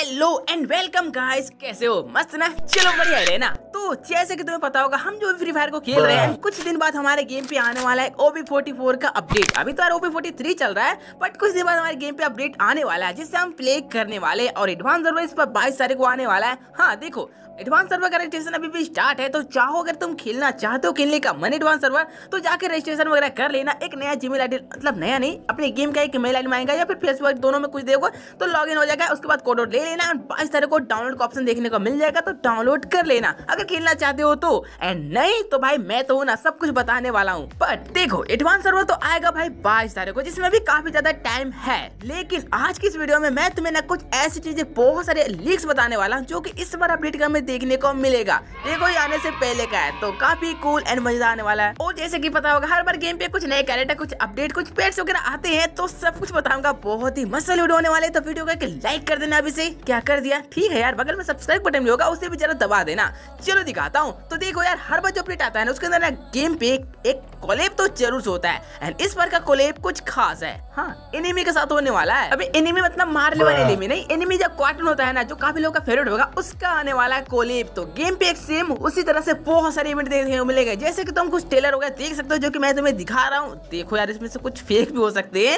Hello and welcome guys कैसे हो मस्त ना चलो बढ़िया है ना तो जैसे कि तुम्हें पता होगा हम जो फ्री फायर को खेल रहे हैं कुछ दिन बाद हमारे गेम पे आने वाला है ओबी फोर्टी फोर का अपडेट अभी तो यार ओबी फोर्टी थ्री चल रहा है बट कुछ दिन बाद हमारे गेम पे अपडेट आने वाला है जिससे हम प्ले करने वाले और एडवांस इस पर बाईस तारीख को आने वाला है हाँ देखो एडवांस सर्वर का रजिस्ट्रेशन अभी भी स्टार्ट है तो चाहो अगर तुम खेलना चाहते हो खेलने का मन एडवांस सर्वर तो जाकर रजिस्ट्रेशन वगैरह कर लेना एक नया जीमेल आईडी मतलब नया नहीं अपने गेम का एक मेल आईडी मांगेगा या फिर फेसबुक दोनों में कुछ देखो तो लॉग हो जाएगा उसके बाद कोड ले लेना और बाईस तारीख को डाउनलोड का ऑप्शन देखने को मिल जाएगा तो डाउनलोड कर लेना अगर खेलना चाहते हो तो एंड नहीं तो भाई मैं तो हूँ ना सब कुछ बताने वाला हूँ बट देखो एडवांस सर्वर तो आएगा भाई बाईस तारीख को जिसमें भी काफी ज्यादा टाइम है लेकिन आज की इस वीडियो में मैं तुम्हें ना कुछ ऐसी चीजें बहुत सारे लीक्स बताने वाला हूँ जो कि इस बार अपडेट कर देखने को मिलेगा ये कोई आने से पहले का है तो काफी कूल एंड मजा आने वाला है और जैसे कि पता होगा हर बार गेम पे कुछ नए कैरेक्टर कुछ अपडेट कुछ पेट्स वगैरह आते हैं तो सब कुछ बताऊंगा बहुत ही मस्त वीडियो होने वाले तो वीडियो को लाइक कर देना अभी से क्या कर दिया ठीक है यार बगल में सब्सक्राइब बटन भी होगा उसे भी जरा दबा देना चलो दिखाता हूँ तो देखो यार हर बार जो अपडेट आता है ना उसके अंदर ना गेम पे एक कोलेब तो जरूर होता है एंड इस बार का कोलेब कुछ खास है हाँ एनिमी के साथ होने वाला है अभी एनिमी मतलब मारने वाले एनिमी नहीं एनिमी जब क्वार्टन होता है ना जो काफी लोगों का फेवरेट होगा उसका आने वाला है बोले तो गेम पे एक सेम उसी तरह से बहुत सारे इवेंट देखने को मिलेगा जैसे कि तुम कुछ टेलर हो गया देख सकते हो जो कि मैं तुम्हें दिखा रहा हूँ देखो यार इसमें से कुछ फेक भी हो सकते हैं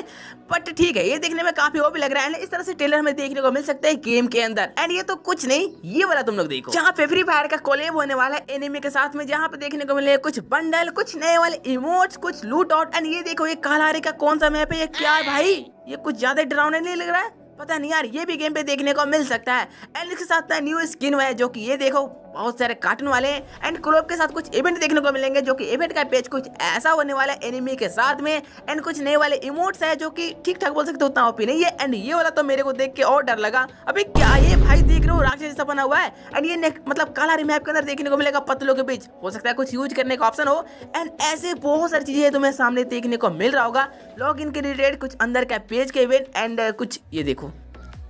बट ठीक है ये देखने में काफी वो भी लग रहा है इस तरह से टेलर हमें देखने को मिल सकते हैं गेम के अंदर एंड ये तो कुछ नहीं ये वाला तुम लोग देखो जहाँ पे फ्री फायर का कोलेब होने वाला है एनिमी के साथ में जहाँ पे देखने को मिले कुछ बंडल कुछ नए वाले इमोट कुछ लूट आउट एंड ये देखो ये कालाहारी का कौन सा मैप है ये क्या है भाई ये कुछ ज्यादा डरावना नहीं लग रहा है पता नहीं यार ये भी गेम पे देखने को मिल सकता है एंड इसके साथ न्यू स्किन है जो कि ये देखो बहुत सारे कार्टून वाले एंड क्लोब के साथ कुछ इवेंट देखने को मिलेंगे जो कि इवेंट का पेज कुछ ऐसा होने वाला है एनिमी के साथ में एंड कुछ नए वाले इमोट्स है जो कि ठीक ठाक बोल सकते उतना ओपी नहीं है एंड ये वाला तो मेरे को देख के और डर लगा अभी क्या ये भाई देख रहे हो राक्षस जैसा बना हुआ है एंड ये मतलब काला रिमैप के अंदर देखने को मिलेगा पतलों के बीच हो सकता है कुछ यूज करने का ऑप्शन हो एंड ऐसे बहुत सारी चीजें तुम्हें सामने देखने को मिल रहा होगा लॉग के रिलेटेड कुछ अंदर का पेज के इवेंट एंड कुछ ये देखो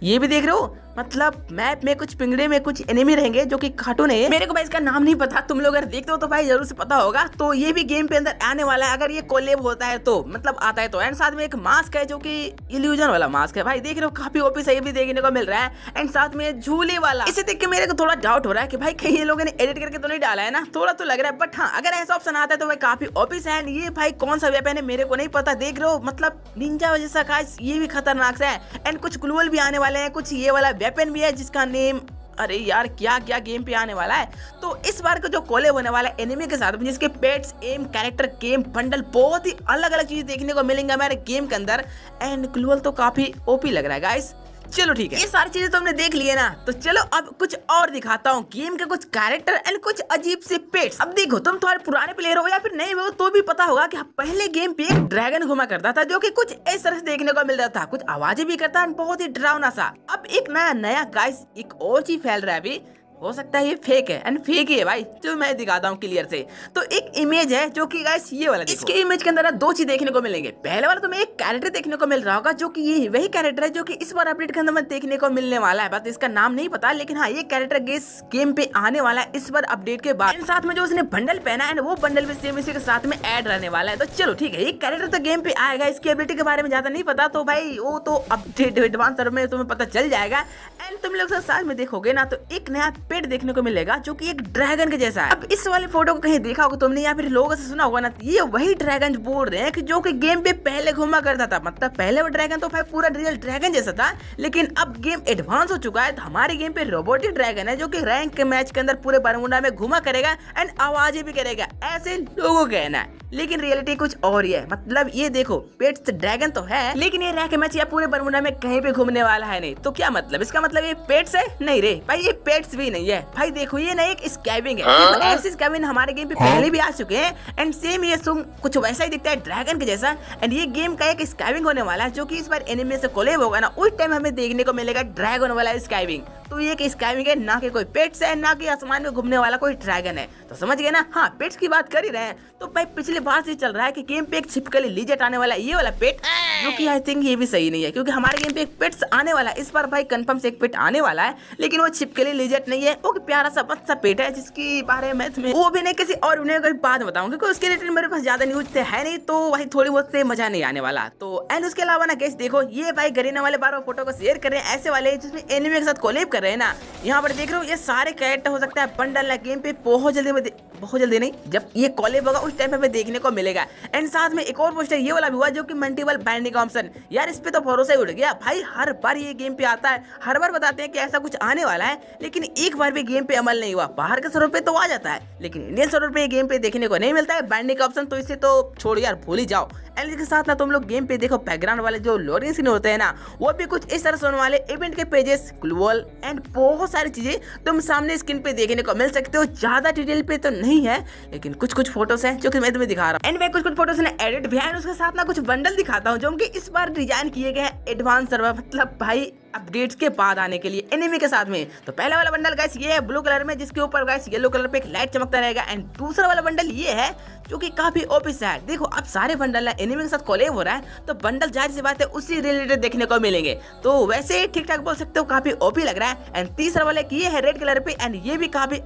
ये भी देख रहे हो मतलब मैप में कुछ पिंगड़े में कुछ एनिमी रहेंगे जो कि कार्टून है मेरे को भाई इसका नाम नहीं पता तुम लोग अगर देखते हो तो भाई जरूर से पता होगा तो ये भी गेम पे अंदर आने वाला है अगर ये कोलेब होता है तो मतलब आता है तो एंड साथ में एक मास्क है जो कि इल्यूजन वाला मास्क है भाई देख रहे हो काफी ओपी सही भी देखने को मिल रहा है एंड साथ में झूले वाला इसे देख के मेरे को थोड़ा डाउट हो रहा है की भाई कहीं ये लोगों ने एडिट करके तो नहीं डाला है ना थोड़ा तो लग रहा है बट हाँ अगर ऐसा ऑप्शन आता है तो भाई काफी ऑफिस है ये भाई कौन सा वेपन है मेरे को नहीं पता देख रहे हो मतलब निंजा जैसा खास ये भी खतरनाक है एंड कुछ ग्लोअल भी आने वाले हैं कुछ ये वाला वेपन भी है जिसका नेम अरे यार क्या क्या गेम पे आने वाला है तो इस बार का जो कोले होने वाला है एनिमी के साथ जिसके पेट्स एम कैरेक्टर गेम बंडल बहुत ही अलग अलग चीज़ देखने को मिलेंगे हमारे गेम के अंदर एंड क्लूअल तो काफ़ी ओपी लग रहा है गाइस चलो ठीक है ये सारी चीजें तो हमने देख लिया ना तो चलो अब कुछ और दिखाता हूँ गेम के कुछ कैरेक्टर एंड कुछ अजीब से पेट अब देखो तुम थोड़े तो पुराने प्लेयर हो या फिर नहीं हो तो भी पता होगा कि पहले गेम पे एक ड्रैगन घुमा करता था जो कि कुछ इस तरह से देखने को मिल रहा था कुछ आवाजें भी करता बहुत ही डरावना सा अब एक नया नया गाइस एक और चीज फैल रहा है अभी हो सकता है ये फेक है एंड फेक ही है भाई जो मैं दिखाता हूँ क्लियर से तो एक इमेज है जो कि गाइस ये वाला इसके इमेज के अंदर दो चीज देखने को मिलेंगे पहले वाला तुम्हें तो एक कैरेक्टर देखने को मिल रहा होगा जो कि ये वही कैरेक्टर है जो कि इस बार अपडेट के अंदर देखने को मिलने वाला है बस इसका नाम नहीं पता लेकिन हाँ ये कैरेक्टर गेस गेम पे आने वाला है इस बार अपडेट के बाद साथ में जो उसने बंडल पहना है वो बंडल भी सेम इसी के साथ में एड रहने वाला है तो चलो ठीक है ये कैरेक्टर तो गेम पे आएगा इसकी एबिलिटी के बारे में ज्यादा नहीं पता तो भाई वो तो अपडेट एडवांस में तुम्हें पता चल जाएगा एंड तुम लोग साथ में देखोगे ना तो एक नया पेट देखने को मिलेगा जो कि एक ड्रैगन के जैसा है अब इस वाले फोटो को कहीं देखा होगा तुमने या फिर लोगों से सुना होगा ना ये वही ड्रैगन बोल रहे हैं कि जो कि गेम पे पहले घूमा करता था मतलब पहले वो ड्रैगन तो भाई पूरा रियल ड्रैगन जैसा था लेकिन अब गेम एडवांस हो चुका है तो हमारे गेम पे रोबोटिक ड्रैगन है जो की रैंक के मैच के अंदर पूरे बरमुंडा में घुमा करेगा एंड आवाजें भी करेगा ऐसे लोगों कहना है लेकिन रियलिटी कुछ और ही है मतलब ये देखो पेट्स ड्रैगन तो है लेकिन ये रह के मैच या पूरे बरमुना में कहीं भी घूमने वाला है नहीं तो क्या मतलब इसका मतलब ये पेट्स है नहीं रे भाई ये पेट्स भी नहीं है भाई देखो ये ना एक स्कैबिंग है हाँ? मतलब ऐसी स्कैबिंग हमारे गेम पे हाँ? पहले भी आ चुके हैं एंड सेम ये सॉन्ग कुछ वैसा ही दिखता है ड्रैगन के जैसा एंड ये गेम का एक स्कैबिंग होने वाला है जो की इस बार एनिमे से कोलेब होगा ना उस टाइम हमें देखने को मिलेगा ड्रैगन वाला स्कैबिंग तो ये कि स्काइविंग है ना कि कोई पेट्स है ना कि आसमान में घूमने वाला कोई ड्रैगन है तो समझ गए ना हाँ पेट्स की बात कर ही रहे हैं तो भाई पिछले बार से चल रहा है कि गेम पे एक छिपकली लीजेट आने वाला ये वाला पेट क्योंकि आई थिंक ये भी सही नहीं है क्योंकि हमारे गेम पे एक पेट्स आने वाला है इस बार भाई कन्फर्म से एक पेट आने वाला है लेकिन वो छिपकली लीजेट नहीं है वो प्यारा सा बच्चा पेट है जिसके बारे में वो भी नहीं किसी और उन्हें कोई बात बताऊँ क्योंकि उसके रिलेटेड तो मेरे पास ज्यादा न्यूज तो है नहीं तो वही थोड़ी बहुत से मजा नहीं आने वाला तो एंड उसके अलावा ना कैसे देखो ये भाई गरीना वाले बार फोटो को शेयर करें ऐसे वाले जिसमें एनिमी के साथ कोलेब कर रहे ना यहाँ पर देख रहे हो ये सारे कैरेक्टर हो सकता है बंडल है गेम पे बहुत जल्दी में बहुत जल्दी नहीं जब ये कॉलेब होगा उस टाइम पे देखने को मिलेगा एंड साथ में एक और पोस्टर ये वाला भी हुआ जो कि मल्टीपल बाइंडिंग ऑप्शन यार इस पे तो भरोसा ही उड़ गया भाई हर बार ये गेम पे आता है हर बार बताते हैं कि ऐसा कुछ आने वाला है लेकिन एक बार भी गेम पे अमल नहीं हुआ बाहर के सर्वर पे तो आ जाता है लेकिन इंडियन सर्वर पे गेम पे देखने को नहीं मिलता है बाइंडिंग ऑप्शन तो इसे तो छोड़ यार भूल ही जाओ एंड इसके साथ ना तुम लोग गेम पे देखो बैकग्राउंड वाले जो लोरिंग सीन होते हैं ना वो भी कुछ इस तरह से होने वाले इवेंट के पेजेस ग्लोबल एंड बहुत सारी चीज़ें तुम सामने स्क्रीन पे देखने को मिल सकते हो ज़्यादा डिटेल पे तो नहीं है लेकिन कुछ कुछ फोटोज हैं जो कि मैं तुम्हें दिखा रहा हूँ एंड मैं कुछ कुछ फोटोज एडिट भी है उसके साथ ना कुछ बंडल दिखाता हूँ जो कि इस बार डिजाइन किए गए हैं एडवांस सर्वर मतलब भाई अपडेट्स के बाद आने के लिए एनिमी के साथ में तो पहला वाला बंडल गाइस ये है ब्लू कलर में जिसके ऊपर गाइस येलो कलर पे एक लाइट चमकता रहेगा एंड दूसरा वाला बंडल ये है जो कि काफी ओपी सा है देखो अब सारे बंडल है एनिमी के साथ कॉलेब हो रहा है तो बंडल जाहिर सी बात है उसी रिलेटेड देखने को मिलेंगे तो वैसे ठीक ठाक बोल सकते हो काफी ओपी लग रहा है एंड तीसरा वाला ये है रेड कलर पे एंड ये भी काफी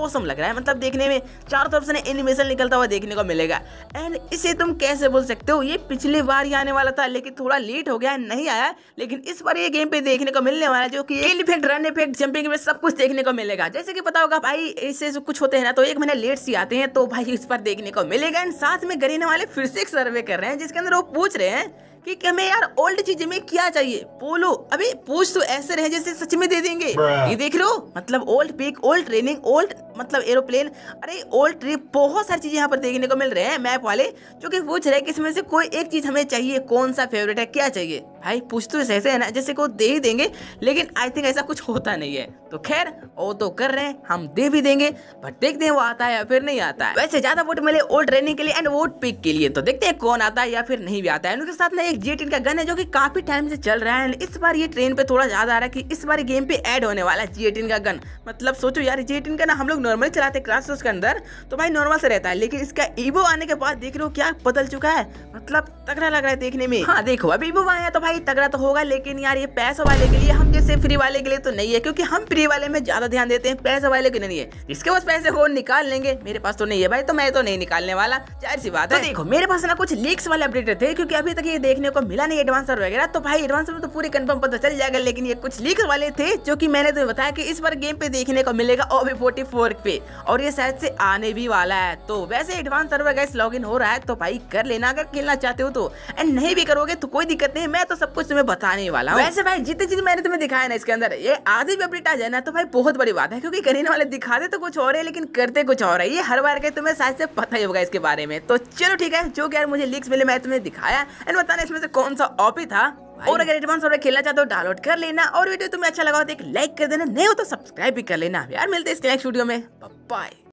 औसम लग रहा है मतलब देखने में चारों तरफ से एनिमेशन निकलता हुआ देखने को मिलेगा एंड इसे तुम कैसे बोल सकते हो ये पिछली बार ही आने वाला था लेकिन थोड़ा लेट हो गया नहीं आया लेकिन इस बार ये गेम पे देखने को मिलने वाला है जो कि kill effect run effect jumping में सब कुछ देखने को मिलेगा जैसे कि पता होगा भाई इससे कुछ होते हैं ना तो एक महीने लेट से आते हैं तो भाई इस पर देखने को मिलेगा एंड साथ में गरीने वाले फिर से एक सर्वे कर रहे हैं जिसके अंदर वो पूछ रहे हैं कि हमें यार ओल्ड चीजें में क्या चाहिए बोलो अभी पूछ तो ऐसे रहे जैसे सच में दे देंगे ये देख लो मतलब old pic old training old मतलब एरोप्लेन अरे ओल्ड ट्रिप बहुत सारी चीज़ें यहाँ पर देखने को मिल रहे हैं मैप वाले जो कि पूछ रहे हैं कि इसमें से कोई एक चीज़ हमें चाहिए कौन सा फेवरेट है क्या चाहिए भाई पूछ तो ऐसे है ना जैसे को दे ही देंगे लेकिन आई थिंक ऐसा कुछ होता नहीं है तो खैर वो तो कर रहे हैं हम दे भी देंगे बट देखते हैं वो आता है या फिर नहीं आता है वैसे ज़्यादा वोट मिले ओल्ड ट्रेनिंग के लिए एंड वोट पिक के लिए तो देखते हैं कौन आता है या फिर नहीं भी आता है उनके साथ ना एक जेट इनका गन है जो कि काफ़ी टाइम से चल रहा है इस बार ये ट्रेन पे थोड़ा ज़्यादा आ रहा है कि इस बार गेम पे एड होने वाला है जी का गन मतलब सोचो यार जी का ना हम लोग नॉर्मल चलाते क्लास के अंदर तो भाई नॉर्मल से रहता है लेकिन इसका ईवो आने के बाद देख रहे हो क्या बदल चुका है मतलब तगड़ा लग रहा है देखने में हाँ देखो अभी ईवो आया तो भाई तगड़ा तो होगा लेकिन यार ये पैसा वाले के लिए हम जैसे फ्री वाले के लिए तो नहीं है क्योंकि हम फ्री वाले में ज्यादा ध्यान देते हैं पैसे वाले के नहीं है इसके पास पैसे हो निकाल लेंगे मेरे पास तो नहीं है भाई तो मैं तो नहीं निकालने वाला जाहिर सी बात तो है देखो मेरे पास ना कुछ लीक्स वाले अपडेटर थे क्योंकि अभी तक ये देखने को मिला नहीं एडवांसर वगैरह तो भाई एडवांसर में तो पूरी कन्फर्म पता चल जाएगा लेकिन ये कुछ लीक्स वाले थे जो की मैंने तुम्हें बताया कि इस बार गेम पे देखने को मिलेगा ओवी फोर्टी फोर नेटवर्क पे और ये शायद से आने भी वाला है तो वैसे एडवांस सर्वर गैस लॉग हो रहा है तो भाई कर लेना अगर खेलना चाहते हो तो एंड नहीं भी करोगे तो कोई दिक्कत नहीं मैं तो सब कुछ तुम्हें बताने वाला हूँ वैसे भाई जितनी चीज मैंने तुम्हें दिखाया ना इसके अंदर ये आधी भी अपडेट आ जाए ना तो भाई बहुत बड़ी बात है क्योंकि करीना वाले दिखाते तो कुछ और है लेकिन करते कुछ और है ये हर बार के तुम्हें शायद से पता ही होगा इसके बारे में तो चलो ठीक है जो कि यार मुझे लिख्स मिले मैं तुम्हें दिखाया एंड बताना इसमें से कौन सा ऑपी था और अगर एडवांस सर्वर खेलना चाहते हो तो डाउनलोड कर लेना और वीडियो तुम्हें अच्छा लगा हो तो एक लाइक कर देना नहीं हो तो सब्सक्राइब भी कर लेना यार मिलते हैं इसके नेक्स्ट वीडियो में बाय